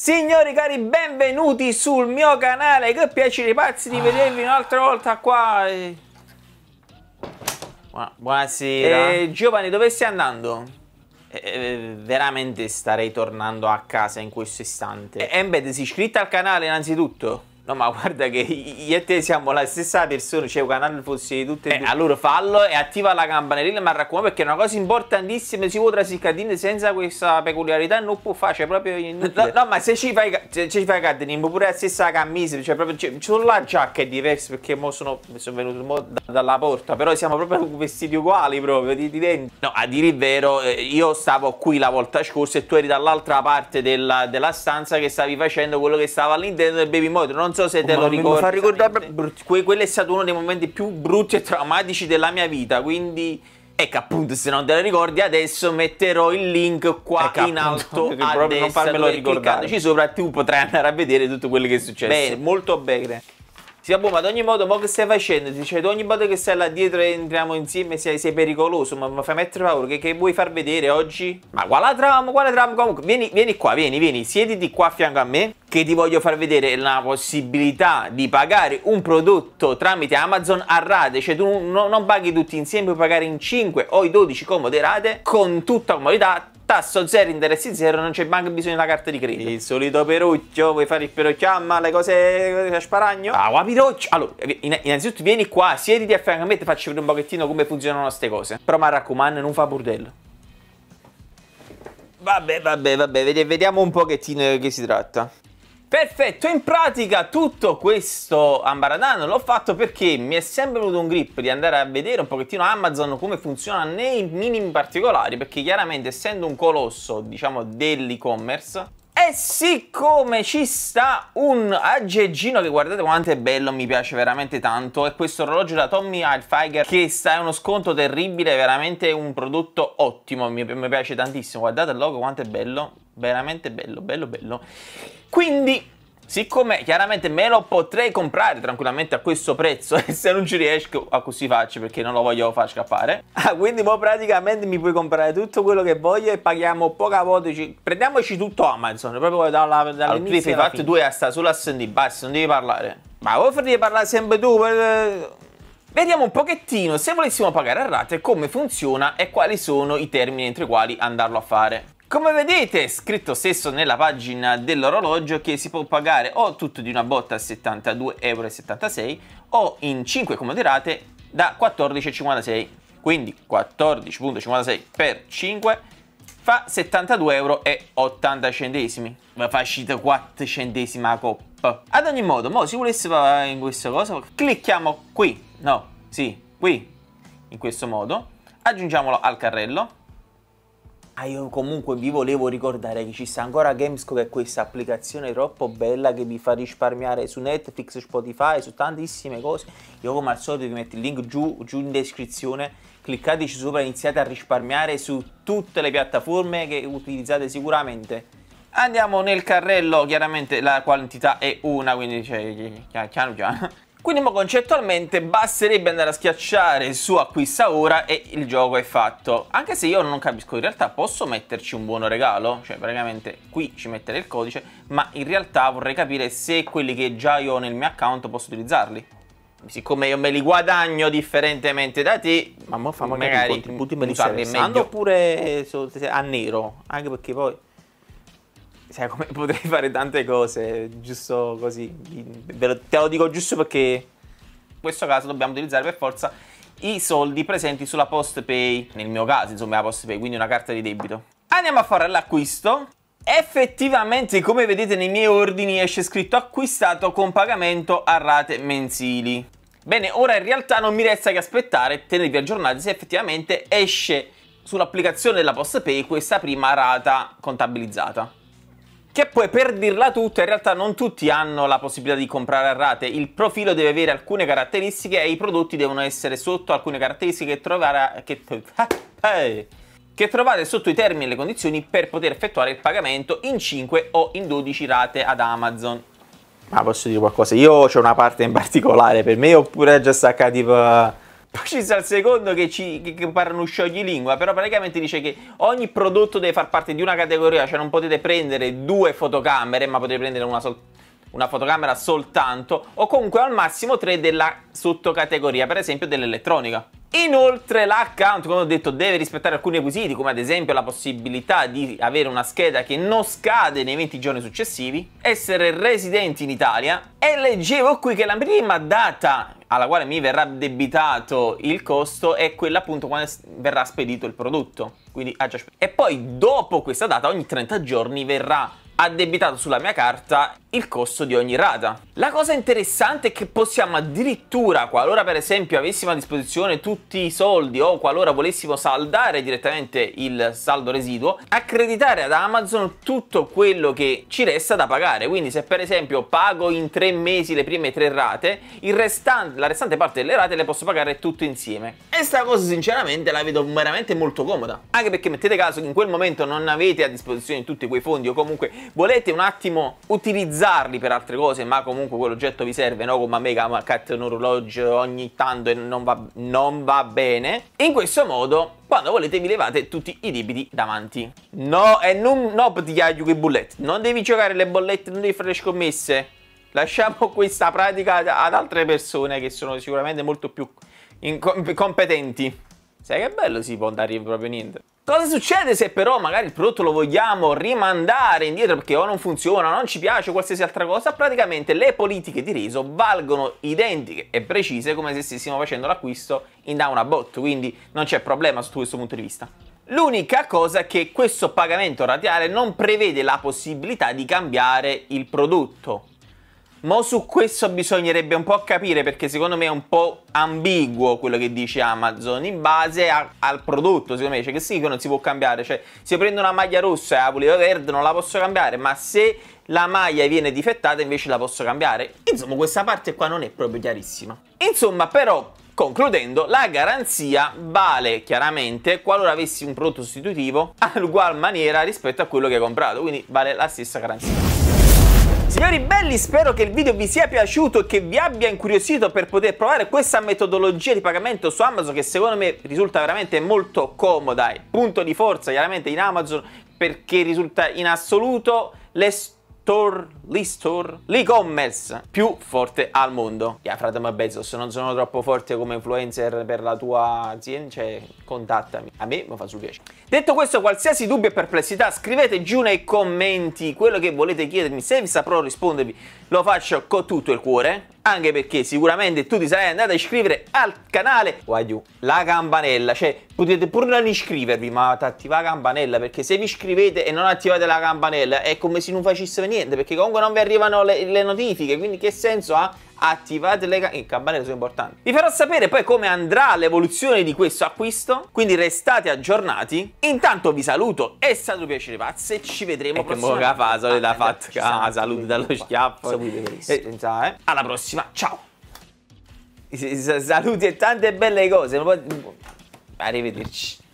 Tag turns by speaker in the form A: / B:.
A: Signori cari, benvenuti sul mio canale, che piacere pazzi di vedervi ah. un'altra volta qua. Buonasera. Eh, Giovanni, dove stai andando? Eh, eh, veramente starei tornando a casa in questo istante. Embed, si iscritta al canale innanzitutto? No, ma guarda che io e te siamo la stessa persona, cioè un canale fosse tutte e eh, due. Allora fallo e attiva la campanellina, ma raccomando perché è una cosa importantissima, si può trasicadine senza questa peculiarità, non può fare, cioè proprio no, no, ma se ci fai, se ci fai cadere, pure la stessa camisa, cioè proprio, cioè, solo la giacca è diversa perché mo sono, sono venuto mo da, dalla porta, però siamo proprio vestiti uguali proprio, di, di dentro. No, a dire il vero, eh, io stavo qui la volta scorsa e tu eri dall'altra parte della, della, stanza che stavi facendo quello che stava all'interno del baby motor, non so se te ma lo ricordi. Fa ricordare, que- quello è stato uno dei momenti più brutti e traumatici della mia vita, quindi... Ecco appunto, se non te lo ricordi adesso metterò il link qua ecco, in alto appunto, a destra non farmelo ricordare. sopra tu potrai andare a vedere tutto quello che è successo. Bene, molto bene. Sì, boh, ma ad ogni modo, mo che stai facendo? Ti dice, ogni volta che stai là dietro e entriamo insieme sei, sei pericoloso, ma mi fai mettere paura, che, che, vuoi far vedere oggi? Ma quale trama, quale trama, comunque, vieni, vieni qua, vieni, vieni, siediti qua a fianco a me che ti voglio far vedere la possibilità di pagare un prodotto tramite Amazon a rate, cioè tu non, paghi tutti insieme, puoi pagare in 5 o i 12 comode rate con tutta comodità tasso zero, interessi zero, non c'è manco bisogno della carta di credito. Il solito peruccio, vuoi fare il ah, Ma le cose a sparagno? Ah, qua Allora, eh, innanzitutto vieni qua, siediti a fianco a me e faccio vedere un pochettino come funzionano queste cose. Però mi raccomando, non fa burdello. Vabbè, vabbè, vabbè, vediamo un pochettino di che si tratta. Perfetto, in pratica tutto questo ambaradano l'ho fatto perché mi è sempre venuto un grip di andare a vedere un pochettino Amazon come funziona nei minimi particolari, perché chiaramente essendo un colosso, diciamo, dell'e-commerce, e siccome ci sta un aggeggino che guardate quanto è bello, mi piace veramente tanto, è questo orologio da Tommy Hilfiger che sta è uno sconto terribile, veramente un prodotto ottimo, mi, mi piace tantissimo, guardate il logo quanto è bello, veramente bello, bello, bello. Quindi, siccome chiaramente me lo potrei comprare tranquillamente a questo prezzo e se non ci riesco a così faccio perché non lo voglio far scappare, ah, quindi poi praticamente mi puoi comprare tutto quello che voglio e paghiamo poca volta, prendiamoci tutto Amazon, proprio dalla, dall'inizio allora, tu fatto due a sta sulla di basta, non devi parlare. Ma offri di parlare sempre tu eh, Vediamo un pochettino se volessimo pagare a rate come funziona e quali sono i termini entro i quali andarlo a fare. Come vedete scritto stesso nella pagina dell'orologio che si può pagare o tutto di una botta a euro o in 5 comode rate da 14,56€. Quindi 14,56 per 5 fa 72,80 euro. Ma fa uscita 4 centesimi a coppa. Ad ogni modo, mo si volesse in questa cosa, clicchiamo qui, no, sì, qui, in questo modo, aggiungiamolo al carrello Ah, io comunque vi volevo ricordare che ci sta ancora Gamesco che è questa applicazione troppo bella che vi fa risparmiare su Netflix, Spotify, su tantissime cose. Io come al solito vi metto il link giù, giù in descrizione, cliccateci sopra e iniziate a risparmiare su tutte le piattaforme che utilizzate sicuramente. Andiamo nel carrello, chiaramente la quantità è una, quindi cioè, piano piano. Quindi ma concettualmente basterebbe andare a schiacciare su acquista ora e il gioco è fatto. Anche se io non capisco, in realtà posso metterci un buono regalo? Cioè praticamente qui ci mettere il codice, ma in realtà vorrei capire se quelli che già io ho nel mio account posso utilizzarli siccome io me li guadagno differentemente da te, ma mo fa magari, magari i contributi me li stai oppure a nero, anche perché poi cioè, come potrei fare tante cose, giusto così. Te lo dico giusto perché in questo caso dobbiamo utilizzare per forza i soldi presenti sulla post pay. Nel mio caso, insomma, la post pay, quindi una carta di debito. Andiamo a fare l'acquisto. Effettivamente, come vedete nei miei ordini, esce scritto acquistato con pagamento a rate mensili. Bene, ora in realtà non mi resta che aspettare e tenervi aggiornati se effettivamente esce sull'applicazione della Post Pay questa prima rata contabilizzata. Che poi per dirla tutta, in realtà non tutti hanno la possibilità di comprare a rate. Il profilo deve avere alcune caratteristiche e i prodotti devono essere sotto alcune caratteristiche che trovare. Che, eh, che trovate sotto i termini e le condizioni per poter effettuare il pagamento in 5 o in 12 rate ad Amazon. Ma posso dire qualcosa? Io ho una parte in particolare, per me oppure è già stacca tipo poi ci sta il secondo che, ci, che, che parlano lingua, però praticamente dice che ogni prodotto deve far parte di una categoria, cioè non potete prendere due fotocamere, ma potete prendere una soltanto una fotocamera soltanto o comunque al massimo tre della sottocategoria, per esempio dell'elettronica. Inoltre l'account, come ho detto, deve rispettare alcuni requisiti, come ad esempio la possibilità di avere una scheda che non scade nei 20 giorni successivi, essere residenti in Italia e leggevo qui che la prima data alla quale mi verrà debitato il costo è quella appunto quando verrà spedito il prodotto. Quindi, ah, e poi dopo questa data ogni 30 giorni verrà addebitato sulla mia carta il costo di ogni rata. La cosa interessante è che possiamo addirittura, qualora per esempio avessimo a disposizione tutti i soldi o qualora volessimo saldare direttamente il saldo residuo, accreditare ad Amazon tutto quello che ci resta da pagare. Quindi se per esempio pago in tre mesi le prime tre rate, restan la restante parte delle rate le posso pagare tutte insieme. E sta cosa sinceramente la vedo veramente molto comoda. Anche perché mettete caso che in quel momento non avete a disposizione tutti quei fondi o comunque volete un attimo utilizzarli per altre cose, ma comunque quell'oggetto vi serve, no? Come a me che amacate un orologio ogni tanto e non va, non va bene. In questo modo, quando volete, vi levate tutti i debiti davanti. No, e non, no, ptigliaglio che bullet. Non devi giocare le bollette, non devi fare le scommesse. Lasciamo questa pratica ad altre persone che sono sicuramente molto più competenti. Sai che bello si può andare in proprio niente. Cosa succede se però magari il prodotto lo vogliamo rimandare indietro perché o non funziona, o non ci piace, o qualsiasi altra cosa? Praticamente le politiche di reso valgono identiche e precise come se stessimo facendo l'acquisto in down a bot, quindi non c'è problema su questo punto di vista. L'unica cosa è che questo pagamento radiale non prevede la possibilità di cambiare il prodotto, Mo su questo bisognerebbe un po' capire perché secondo me è un po' ambiguo quello che dice Amazon in base a, al prodotto, secondo me, cioè che sì che non si può cambiare, cioè se prendo una maglia rossa e la volevo verde non la posso cambiare, ma se la maglia viene difettata invece la posso cambiare. Insomma, questa parte qua non è proprio chiarissima. Insomma, però Concludendo, la garanzia vale chiaramente qualora avessi un prodotto sostitutivo all'ugual maniera rispetto a quello che hai comprato, quindi vale la stessa garanzia. Signori belli, spero che il video vi sia piaciuto e che vi abbia incuriosito per poter provare questa metodologia di pagamento su Amazon che secondo me risulta veramente molto comoda. e Punto di forza chiaramente in Amazon perché risulta in assoluto l'estorno store, l'e-store, l'e-commerce più forte al mondo. Yeah, frate, ma Bezos, non sono troppo forte come influencer per la tua azienda, cioè contattami. A me mi fa sul piacere. Detto questo, qualsiasi dubbio e perplessità, scrivete giù nei commenti quello che volete chiedermi. Se vi saprò rispondervi, lo faccio con tutto il cuore anche perché sicuramente tu ti sarai andato a iscrivere al canale Wagyu, la campanella, cioè potete pure non iscrivervi ma attivare la campanella perché se vi iscrivete e non attivate la campanella è come se non facesse niente perché comunque non vi arrivano le, le notifiche quindi che senso ha? attivate le campanelle, campanelle sono importanti. Vi farò sapere poi come andrà l'evoluzione di questo acquisto, quindi restate aggiornati. Intanto vi saluto, è stato un piacere pazzo e ci vedremo prossimamente. Che fa, saluti ha ah, fatto casa, salute dallo schiaffo. Eh, eh. Alla prossima, ciao! Saluti e tante belle cose. Arrivederci.